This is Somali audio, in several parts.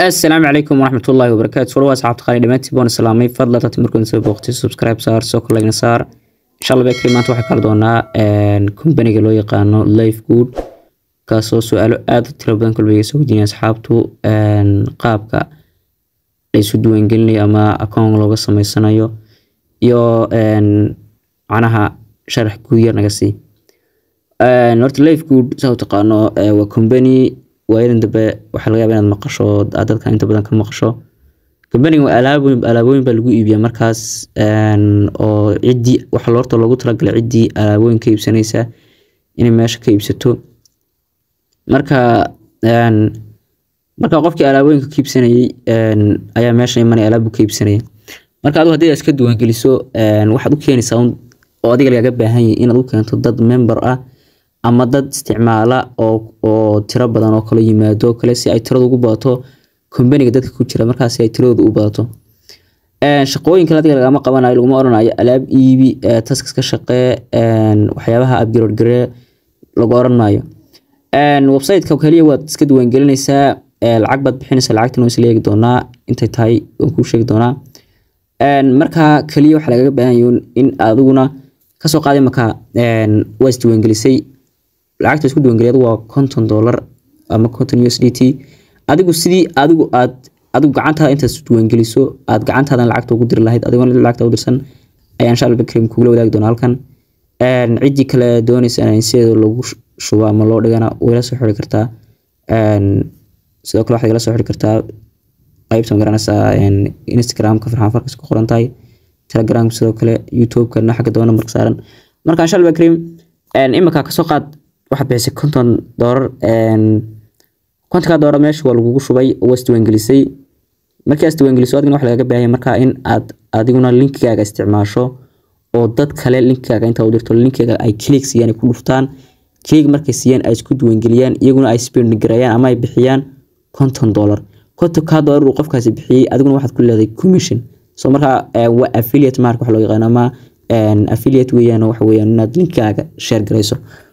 assalaamu calaykum waraxmat ullaahi wabarakaatu wal waa asxaabta qaali dhamaantii baan salaamay fadlan markuu soo booqtay subscribe saar soo saar insha allah maanta waxaa kala doonaa kumbaniga loo yaqaano life good kaasoo su-aalo aad u tiro badan kulbigay soo wejinaya asxaabtu qaabka la isu diiwaangelinayo ama akoon looga samaysanayo iyo macnaha sharax guud naga sii horta life good saa u eh, waa kumbani waailin dambe waxaa laga yaba inaad maqasho dadka inta badan ka maqasho kambaniga alaabooyin baa lagu iibiya markaas oo ciddii waxa horta loogu talagalay ciddii alaabooyin ka iibsanaysa inay meesha ka iibsato marka marka qofkii alaabooyinka ka iibsanayay ayaa meesha imanaya alaabu ka iibsanaya marka adigu haddii iska diiwaangeliso waxaad u keenaysaa oo adiga lagaga baahan inaad u keento dad member ah ama dad isticmaala oo tiro badan oo kala yimaado kale si ay tiradu ugu badato combaniga dadka ku jira markaasi ay tiradooda u badato shaqooyinka adiga lagama qabanayo laguma oranayo alaab iibi taskas shaqee waxyaabaha abgrod lagu oran websiteka keliya waad iska diiwaangelinaysaa lacag baad bixinaysaa lacagtan waan isla doonaa intay tahay waan kuu sheegi doonaa markaa keliya waxaa lagaga baahanyaun in adiguna kasoo qaaday markaa waa isdiiwaangelisay lacagta isku diiwaangeliyad waa konton dolar ama konton u s d t adigu sidii adigu aad adigu gacantaada intaad isu aad gacantaadan lacagta ugu diri lahayd adigoo lacagta u dirsan ayaan insha allah kugula wadaagi doona halkan ciddii kale doonaysa in sideeda lagu shubo ama loo dhigana wayla soo xiri kartaa sidoo kale waxaad igala soo xiri kartaa qaybta magaranaysaa instagramka farxaan farkas ku qoran tahay telegramka sidoo kale youtubekana xagga doona marka saaran marka insha allah kariim kasoo qaad waxaad bixisay konton doolar kontonka doolar meesha waa lagugu shubay waas diiwaangelisay markii aad isdiiwaangeliso adigna lagaga baahaya markaa in aad adiguna linkigaaga isticmaasho oo dad kale linkigaaga intaa u dirto linkigaaga ay click siiyaan ku dhuftaan click markay siiyaan ay isku diiwaangeliyaan iyaguna ay spend gareeyaan ama ay bixiyaan konton doolar kontonka doolar uu qofkaasi bixiyey adiguna waxaad ku leedahay commission so markaa eh, waa affiliate mark wax loo yaqaan ama affiliate weeyaan waxa weeyaan inaad linkigaaga share gareyso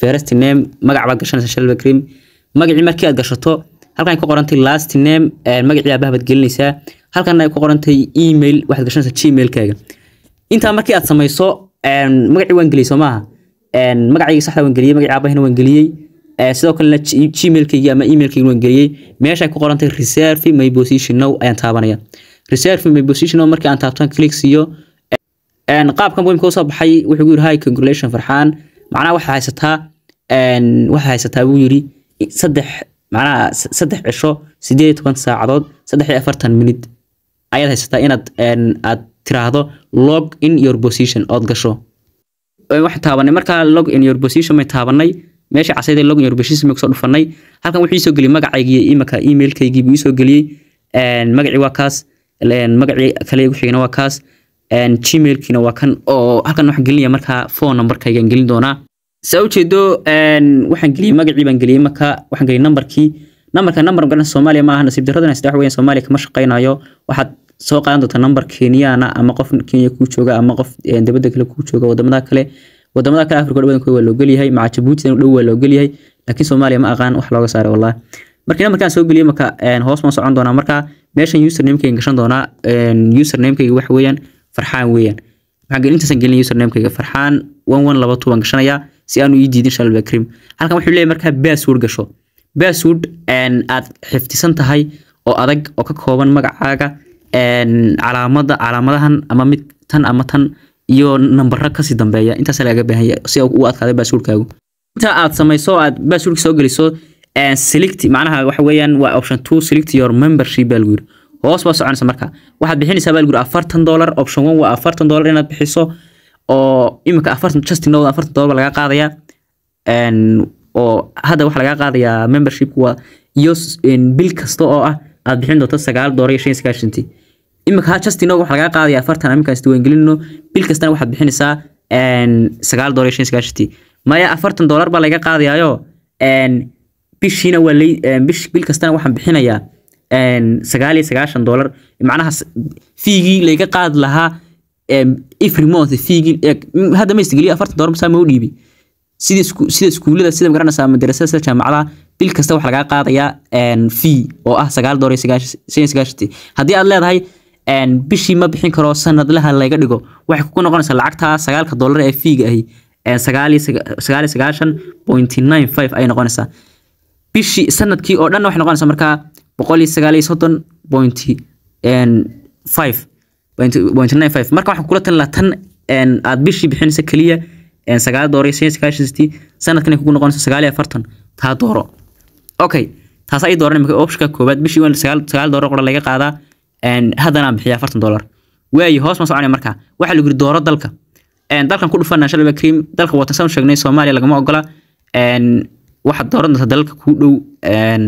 first name magac baad gashanaysaa shalba cream magacii markii aad gashato halkan ay ku qorantay last name eh, magacii aad bahbad gelinaysaa halkan ay ku qorantay email waxaad gashanaysaa gmailkaaga intaa markii aad samayso eh, magacii waan geliyey soo maaha eh, saxda waan geliyey magacii aabahina waan geliyey sidoo kalena gmailkaygii ama emailkaygii waan geliyey meeshay ku qorantay reserve my position now ayaan taabanaya reserve my position now markii aan taabtan click siiyo qaabkan imka usoo baxay wuxuu ku yidhi hi congratulation farxaan macnaha waxaa haysataa waxaa haysataa buu yidhi saddex macnaha saddex cisho sideed iyo toban saacadood saddex iyo afartan minid ayaad haysataa inaad aad tiraahdo log in your position ood gasho waxaan taabanay markaa log in your position may taabanay meesha casayda log in your position may kusoo dhufanay halkan wuxuu isoo geliyey magacaygii imika emailkaygii buu isoo geliyey magacii waa kaas magacii kale igu xigana waa kaas gmailkiina waa kan oo halkan waxaan gelinaya markaa phone numberkaygaan gelin doonaa saa ujeedo waxaan geliyey magacii baan geliyey marka waxaan geliyey nambarkii nambarka nambar magaran soomaaliya ma nasiib darradan saddex weeyaan soomaaliya kama shaqaynayo waxaad soo qaadan doontaa nambar kenyaana ama qof kenya kuu jooga ama qof eh, dabadda kale kuu jooga wadamada kale wadamada kale afrika badankood waa loo gelyahay maca jabuutidan dhow waa loo gelyahay laakiin soomaaliya ma aqaan wax looga saaray wallah markii markaan soo geliyey marka hoos baan socon doonaa marka meeshan usernamekeyga gashan doonaa usernamekeyga waxa weeyaan farxaan weyaan waxaan intaasaan gelinaya usernamekayga farxaan one laba two gashanayaa si aanu ii diidin insha allah halkan wuxuu leeyahay markaa bassword gasho bassword aad xifdisan tahay oo adag oo ka kooban magacaaga calaamada calaamadahan ama mid tan ama tan iyo nambaro kasii dambeeya intaasa lagaga baahan si ugu adkaada basswordkaagu inta aad samayso aad basswordka soo geliso select macnaha waxa weeyaan waa option two select your membership baa lagu yiri hoos waa soconaysa marka waxaad bixinaysaa baa laguri afartan dollar option one waa afartan dollar inaad bixiso oo iminka afartan just no afartan dollar baa lagaa qaadayaa oo hadda waxaa lagaa qaadayaa membership waa iyo bil kasta oo ah aad bixin doonto sagaal dollar iyo shan sagaashantii iminka ha just no waxaa lagaa qaadayaa afartan iminka istu bil kastana waxaad bixinaysaa sagaal dollar iyo shan sagaashantii maya afartan dollar baa laga qaadayaayo bishiina waa bil kastana waxaan bixinayaa sagaaliyo sagaashan dolar macnaha fiigii layga qaadi lahaa aad leedahay bishii ma bixin karo sanadlaha laga dhigo waxay ku noqonaysaa lacagtaa sagaalka dolar ee fiiga ahi sagaaliyo sagaashan bishii sanadkii oo dhan waxay noqonaysaa markaa marka waxaan kula talin laha tan aad bishii bixinaysa keliya sagaal dooro sanadkan kugu noqonaysa sagaal afartan taa dooro okay taasa ay dooran imika optionka koowaad bishii waan sagaal dooro qora laga qaadaa haddana aan bixiya afartan doolar waayi hoos ma soconaya marka waxaa lagu yiri dooro dalka dalkan ku dhufana shalaba cream dalka watan sheegnay soomaaliya lagama ogola waxaad dooran doontaa dalalka kuu dhow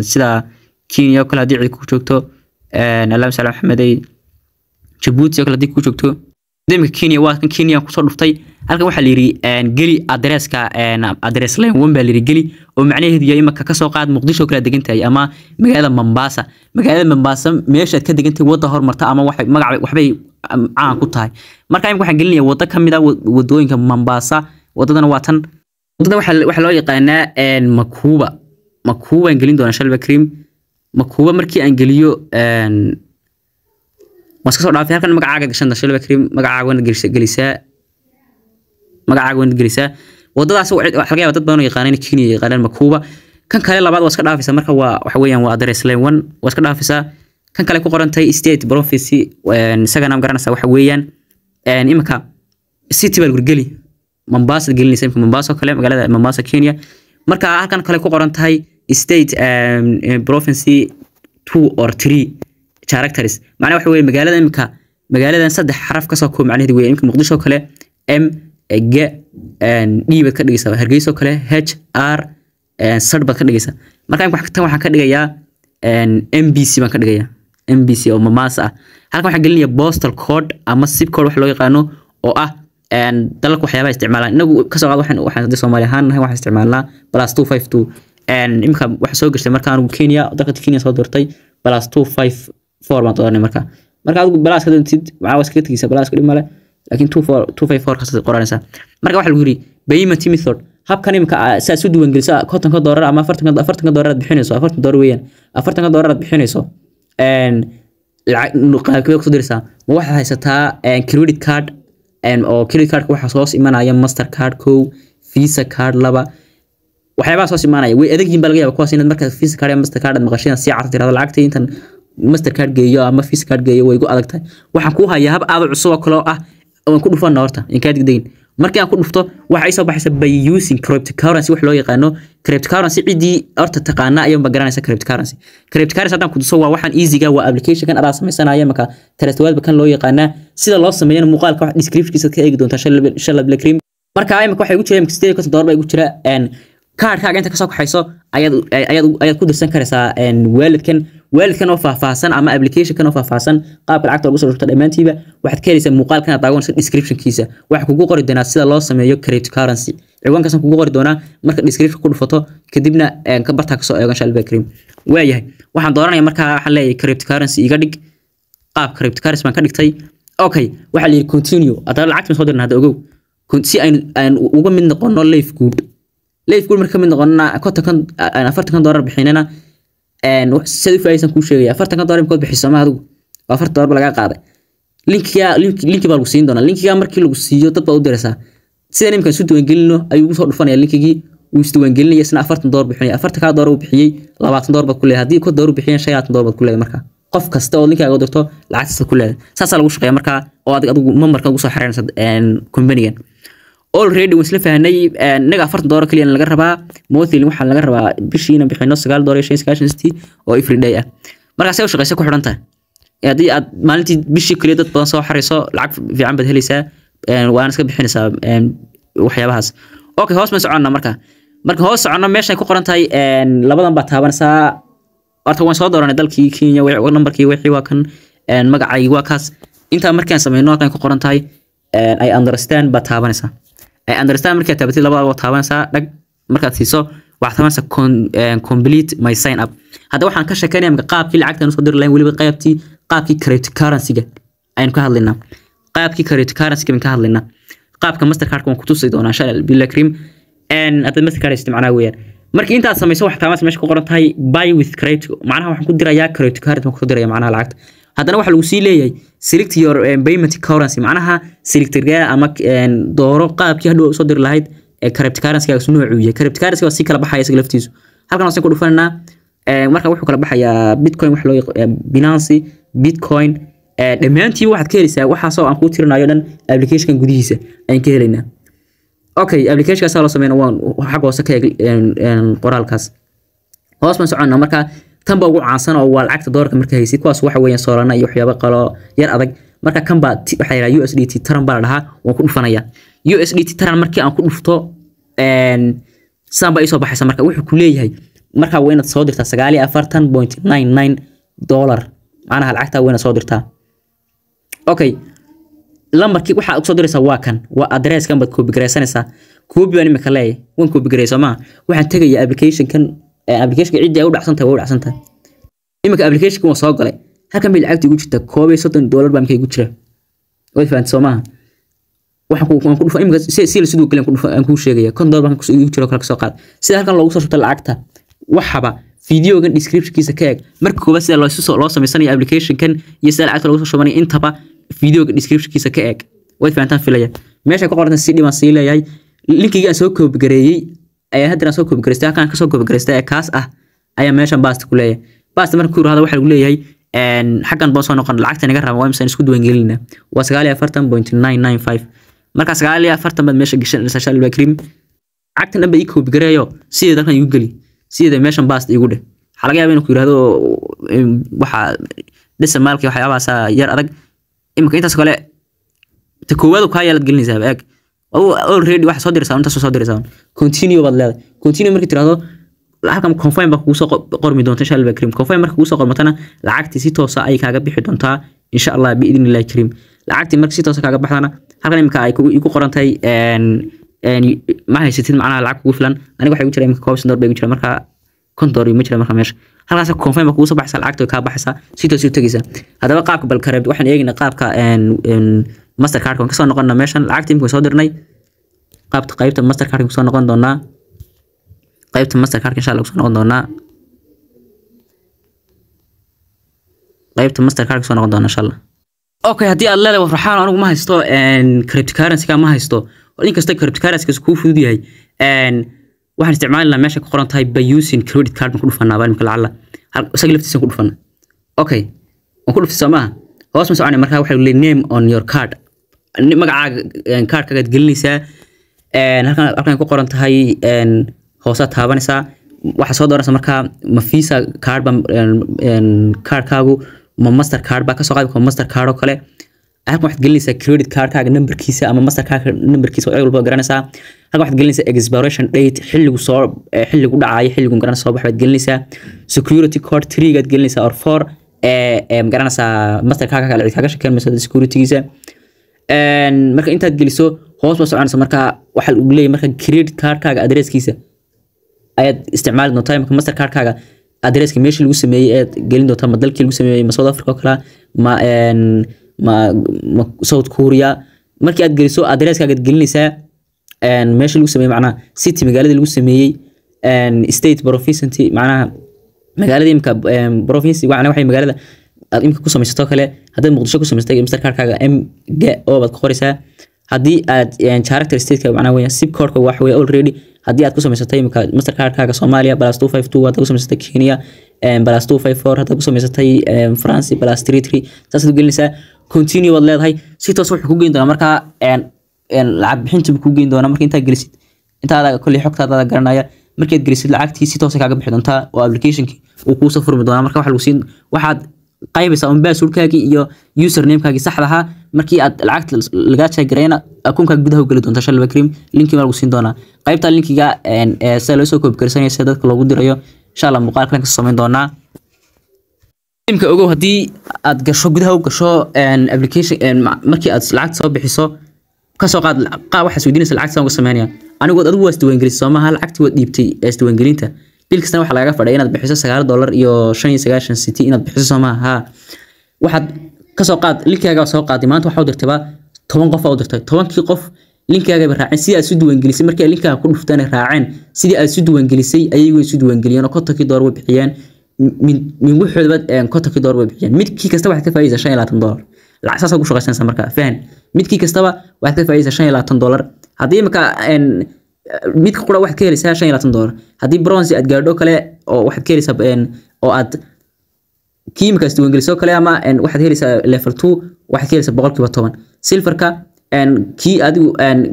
sida kenya oo kale hadii cid ku joogto eh, alam sala maxamedey jabuuti oo kale hadii ku joogto demika kenya waa kan kenya kusoo dhuftay halkan waxaa layidhi eh, geli adreeska eh, adreeslan wan baa layidhi geli oo macnaheedu yahay imaka ka qaad muqdisho kala degan tahay ama magaalada mombasa magaalada mombasa meeshaad ka degan tahay wadda hormarta ama magac waxbay caan ku tahay marka imika waxaan gelinaya waddo ka mid ah wadooyinka mombasa waddadana waa tan waddada waxaa loo yaqaanaa makuuba makuubaan gelin doonaa shalba cream makuba markii aan geliyo waan iska halkan magacaaga gashan dashay laba magacaaga waanad gelisaa magacaaga waanad gelisaa waddadaas waxaa dad badan oo kenya yaqaanaan makuuba kan kale labaad waa iska dhaafaysaa marka waa waxa waa address one waa iska dhaafaysaa kan kale ku qoran state province isagana ma garanaysaa waxa city baad gurgeli mombasa gelinaysa imika mombasa oo kale magaalada mombasa kenya marka halkan kale ku qoran tahay state um, uh, provincy two or three characters macnaha waxa weye magaalada imika magaaladan saddex xaraf kasoo koob macnaheed wey imika muqdisho kale m eh, g eh, d ka dhigaysaa hargeysoo kale h r sar eh, ka dhigaysaa marka tan waxaan ka dhigayaa m b c baan ka dhigayaa m b c oo mamaas ah halkan waxaan gelinaya bostal code ama sib code wax loo yaqaano oo ah dalalka waxyaabaha isticmaalaan inagu kasoo qaad waxaan hadii soomaali ahaan nahay waxaan isticmaalnaa plus two five two imika waxa soo gashtay marka anigu kenya dalka kenya soo doortay plus two five four baan doornay marka marka adigu balaas doontid waxaa iskaga tegeysa balaasku dhib male laakiin two five four kasaad qoranaysaa marka waxaa lagu yiri payment method habkan imika ah, saad su diiwaangelisa ah, kontonka doorar ama afartanka doorar aad bixinayso afartan doorar weeyaan afartanka doorar aad bixinayso lacag kusoo diraysaa ma waxaad haysataa credit card oo credit cardka waxaa hoos imanaya master card kow visa card laba waxyaabaha soo simaanaya way adagyihin baa laga yaba kuwaas inaad markaa visa card master card aad maqasheen si cad tirado lacagta intan master card geeyo ama visa geeyo way igu adag tahay waxaan kuu hayaa hab aad cusub oo kale oo ah aan ku dhufana horta in degdegin markii aan ku dhufto waxa ay baxaysa by using cryptocurrency wax loo yaqaano cryptocurrency cidii horta taqaana ayuu ma garanaysa cryptocurrency cryptocurrency haddaan ku tuso waa waxaan easyga waa application kan adaa samaysanaya marka trustworthy kan loo yaqaanaa sida loo sameeyana muuqaalka wax descriptionkiisa ka eegi doontaa shalab marka imika waxa ugu jira imika sideed konton dollar baa jira kaarkaaga inta kasoo kaxayso ayaad ku dirsan karaysaa waalidkan waalidkan oo faahfaahsan ama applicationkan oo faahfaahsan qaabka lacagta lagu soo dhigto dhammaantiiba waxaad ka helaysaa muuqaalkan aad daawanaysa descriptionkiisa waxaa kugu qori doonaa sida loo sameeyo cryptocurrency ciwaankaasan kugu qori doonaa marka description ku dhufato kadibna ka bartaa kasoo eegan shalba kariim waayahay waxaan dooranaya markaa waxaan leeyahay cryptocurrency iga dhig qaab cryptocurrency baan ka dhigtay okay waxaa la yidhi continue haddana lacagta soo dirna hadda ogow si aynu uga mid noqono life good lafgool mar kamid noqonana afartankan doolar bixinana siad ufaaisan kuu sheegaya afartankan doolar imkood bixiso ma adigu waa afartan doolar ba qaaday linki baa lagu siin doonaa linkigaa markii lagu siiyo dad baa u diraysaa sidaan iminkaan isu diiwaangelino ayuu usoo dhufanaya linkigii wuu isdiiwaangelinaya isna afartan doolar bixinaya afartankaa doolar uu bixiyey labaatan doolar ku leedahay haddii konton doolar uu bixiyan shan iyo ku leedahay markaa qof kasta oo linkaaga dirto lacagtiisa ku leedahay saasaa lagu shaqeeya markaa oo adig adigu mamarkan ugu soo xireenaysa kombanigan already waan isla fahnay eh, naga afartan doolar kaliyan laga rabaa mothilin waxaa laga rabaa bishiina bixino sagaal doolar iyo sagaashan city oo everyday ah markaasee u shaqeysa ku xidhan tahay eh, haddii aad maalintii bishii kaliya dad badan soo xarayso lacag fiican baad helaysaa eh, waana iska bixinaysaa waxyaabahaas okay hoos ma soconna marka marka hoos soconno meeshay ku qoran tahay labadan baa taabanaysaa horta waan soo dooranay dalkii kenya nambarkii wixii waa kan magacay waa kaas intaa markaan sameyno halkan ku qoran tahay ay understand baa taabanaysaa understand markaad taabatid labada taabanaysaa dhag markaad siiso waxaad taabanaysaa eh, complete my sign up hadda waxaan ka sheekeynaya marka qaabkii lacagtan usoo diri lahayn weliba qaybtii qaabkii credit currency-ga aynu ka hadlaynaa qaabkii credit currency-ga baan ka hadlaynaa qaabka mastercard-ka waan ku doonaa insha allah billah kareem haddaad mastercard haysato macnaha marka intaad samayso waxaa taabanaysa meesha ku qoran tahay buy with credit macnaha waxaan ku dirayaa credit card baan kusoo diraya macnaha lacagta haddana waxaa lagu sii leeyahay select your eh, payment currency macnaha selectrga ama eh, dooro qaabkii hadhow soo diri lahayd ee eh, corrupt currency ga noocu yahay corrupt currency waa si kala baxaya isaga laftiisu halkan waan ku dhufananaa marka wuxuu kala baxayaa bitcoin wax loo binance bitcoin dhammaantii waxaad ka helaysaa waxaasoo aan kuu tirinayo dhan applicationkan gudihiisa ayaan ka helaynaa okay applicationkaasa loo sameyna waan xag ka eeg qoraalkaas hoos baan soconnaa marka tan ba ugu caansan oo waa lacagta doorka marka haysid kuwaas waxa weeyaan soolana iyo waxyaabo qaloo yar adag marka kan waxaa yidhaha u d t taran baa la dhahaa waan ku dhufanaya u s d t taran markii aan ku dhufto saan baa iisoo baxaysa marka wuxuu ku leeyahay markaa waa soo dirtaa sagaaliyo afartan point nine nine dollar macnaha lacagtaa waa soo dirtaa okay lambarkii waxaa soo diraysaa waa kan waa adreeskan baad koobigaraysanaysaa koobi baan imika leeyahay waan koobigaray maa waxaan tegayaa applicationkan applicationka cidii ay u dhacsantahay waa u dhacsantahay iminka applicationka waa soo galay halkan bay lacagta igu jirtaa koob iyo soddon doolar baa markaa igu jira way fahanti soo waxaan ku dhufan iminka siila siduu galay aan kuu sheegaya kon doolar baan igu jiro kala kasoo qaad sida halkan loogu soo shubta lacagta waxaba fideogan descriptionkiisa ka eeg marka koobaad sida loo samaysanaya applicationkan iyo sida lacagta loogu soo shubanaya intaba fideoga descriptionkiisa ka eeg way fahantaan filaya meesha ku qorantan cd sii leeyahay linkiga aan soo koobgareeyey ayaa haddana soo kobgareysta halkan kasoo kobgareysta ee kaas ah ayaa meeshan basta ku leeyahay marka ku waxa lagu leeyahay xaggan baan soo noqon lacagta naga raba waa imsaan isku duwan gelinna waa sagaal iyo afartan point nine nine five marka sagaal iyo afartan baad meesha gashanaysaa sha alba krim cagtan dhanba ii kobgareeyo sideeda halkan igu geli sideeda meeshan basta igu dheh waxaa laga yaaba inuu ku yirahdo waxa dhisa maalkii waxyaabahaasaa yar adag iminka intaas kale ta koowaad kaa yaalaad gelinaysaa eeg already waxa soo diraysaa intaasoo soo diraysaa continue baad leedahay continue markii tiraahdo halkan confirm baa kugu qormi doonta insha allah kariim confirm marka kugu qormatana lacagtii si toosa ay kaaga bixi doontaa insha allah biidni kariim lacagtii marka si toosa kaaga baxdana halkan imika ay ku qoran ma haysatid macnaha lacag kugu filan aniga waxay ugu jira imika koob sandoor bay ugu jira marka kontor ma jira marka meesha halkaas confirm baa kugu soo kaa baxaysaa si toos u tegaysaa haddaba qaabka balkareed waxaan eegaynaa qaabka master cardka waan kasoo noqona meeshan lacagti imika soo dirnay qaybta master cardka kusoo noqon doonaa qaybta master cardka insha kusoo noqon doonaa qaybta master cardka kusoo noqon doonaa insha allah okay haddii aad leedahay farxaan anigu ma haysto cryptocurrencyga ma haysto inkasta cryptocurrencygas kuu fudud yahay waxaan isticmaali lahaa meesha ku qoran tahay by using credit card baan ku dhufanaa baa imika lacala isaga laftiisa ku dhufanaa okay waan ku dhuftay maaha hoos ma soconay markaa waxaa le name on your card magacaaga kaarhkaagaad gelinaysaa halkan ku qoran tahay hoosaad taabanaysaa waxaa soo dooranaysa markaa ma visa kaardba kaarhkaagu ma master kaard baa kasoo qaadi master kaard oo kale halkan waxaad gelinaysaa credit kaarhkaaga numberkiisa ama master kaarka numberkiisa cid walba garanaysaa halkan waxaad gelinaysaa expiration date xilligu soo eh, xilligu dhacayo xilligu garanaysa soo bax gelinaysaa security card three gelinaysaa or four eh, eh, magaranaysaa master kaarka kale kaga shakeen masa securitygiisa marka intaad geliso hoos ba soconaysa marka waxaa ugu leeyahay marka credit cardkaaga adresskiisa ayaad isticmaali doontaa marka master cardkaaga adresska meeshii lagu sameeyey ayaad gelin doontaa ma dalkii lagu sameeyey ma south africa oo kale ma ma ma south korea markii aad geliso adresskaagaad gelinaysaa meeshii lagu sameeyey macnaha city magaaladii lagu sameeyey state proficiency macnaha magaalada imka proficiency waxay magaalada aad imika ku samaysatoo kale haddaad muqdisho ku samaysatay mastercardkaaga mga o baad ku qoraysaa haddii aad character stateka macnaa weya sib codka wax weya already haddii aad ku samaysatay imika mastercardkaaga soomaaliya plus two five two haddaad ku samaysatay kenya plus two five four haddaad ku samaysatay france plus three three saasaad gelinaysaa continue baad leedahay si toos wuxuu ku geyn doonaa markaa lacag bixintaba ku geyn doonaa marka intaa gelisid intaada kolley xogtaada garanaya markaad gelisid lacagtii si toos kaaga bixi doontaa oo applicationkii uu kuusoo furmi doonaa marka waxaa lagu siin waxaad qaybaysaa un baasurkaagii iyo usernamekaagii saxda ahaa markii aad lacagta lagaa jaagarayna akoonkaa gudaha u doonta shalay bakrim baa lagu siin doonaa qaybtaa linkiga sida loo soo koobi karsanaya sida dadka loogu dirayo insha muuqaalka lanka samayn doonaa imka ogow haddii aad gasho gudaha u gasho application markii aad lacagta soo bixiso kasoo qaad waxaad weydiinaysa lacagta saan uga sameynaya anigood adigu waa isdiiwaangelisay soo lacagtii waad dhiibtay isdiiwaangelinta bilkasna waxa lagaga fadhaya inaad bixiso sagaal dolar iyo shan iyo sagaashan city inaad bixiso soomaa haa waxaad kasoo qaad linkaaga soo qaaday maanta waxaa u dirtaba toban qof aa u dirtay tobankii qof linkaagaba raaceen sidii aad isu diiwaangelisay markii linkaaga ku dhuftana raaceen sidii aad isu diiwaangelisay ayagu isu diiwaangeliyeen oo kontonkii door way bixiyeen min waxoodaba kontonkii door way bixiyeen midkii kasta waxaad ka faa'idaysaa shan iyo labaatan dollar lacag saas ugu shaqaysanaysaa marka fahan midkii kastaba waxaad ka faa'idaysaa shan iyo labaatan dollar haddii marka midka qura waxaad ka helaysaa shan iyo labaatan doolar haddii bronze aad gaadho kale oo waxaad ka helaysaa oo aad kiimikaas diiwaangeliso kale ama waxaad helaysaa level two waxaad ka helaysaa boqolkiiba toban silfarka kii adigu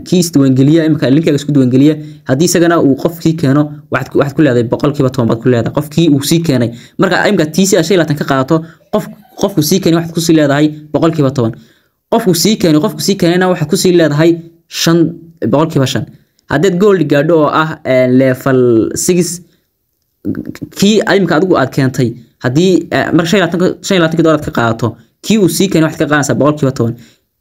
kii isdiiwaangeliya imika linkaaga isku diiwaangeliya haddii isagana uu qof sii keeno waxaad ku leedahay boqolkiiba toban baad ku leedahay qofkii uu sii keenay marka imika tiisi aad shan iyo labaatan ka qaadato qof qofku sii keenay waxaad kusii leedahay boqolkiiba toban qofku sii keenay qofku sii keenayna waxaad kusii leedahay shan boqolkiiba shan haddaad gold gaadho oo ah eh, level six kii imika adigu aad keentay haddii eh, marka shan labatankii doolaad ka qaadato kii uu sii keenay waxaad ka qaadanaysaa boqol toban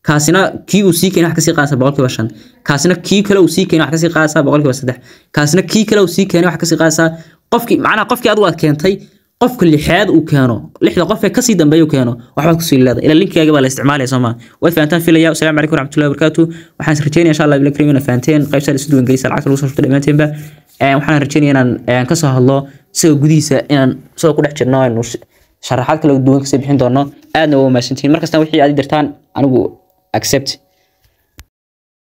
kaasina kii uu sii keenay waxaad kasii qaadanaysaa boqol shan kaasina kii kale uu sii keenay waxaad kasii qaadaysaa boqol saddex kaasina kii kale uu sii keenay waxaad kasii qaadaysaa qofkii macnaha qofkii adigu aad keentay qofka lixaad uu keeno lixda qof kasii dambeeya keeno waxbaad kusii leeda ila linkigaga baa la isticmaalaya sooma waad fahantaan filaya asalaamu calaykum waraxmatullahi wabarakaatu waxaan rajeynaya insha allah bila karim inaa fahanteen qaybta isudu ingeliisa lacagta lagu soo shurto dhammaanteenba waxaan rajeynaya inaan kasoo hadlo sida gudihiisa inaan soo ku dhex jirno aynu sharaxaad kala duwan kasii bixin doono aadna waa umaasantihiin markastan wixii aad dirtaan anigu accept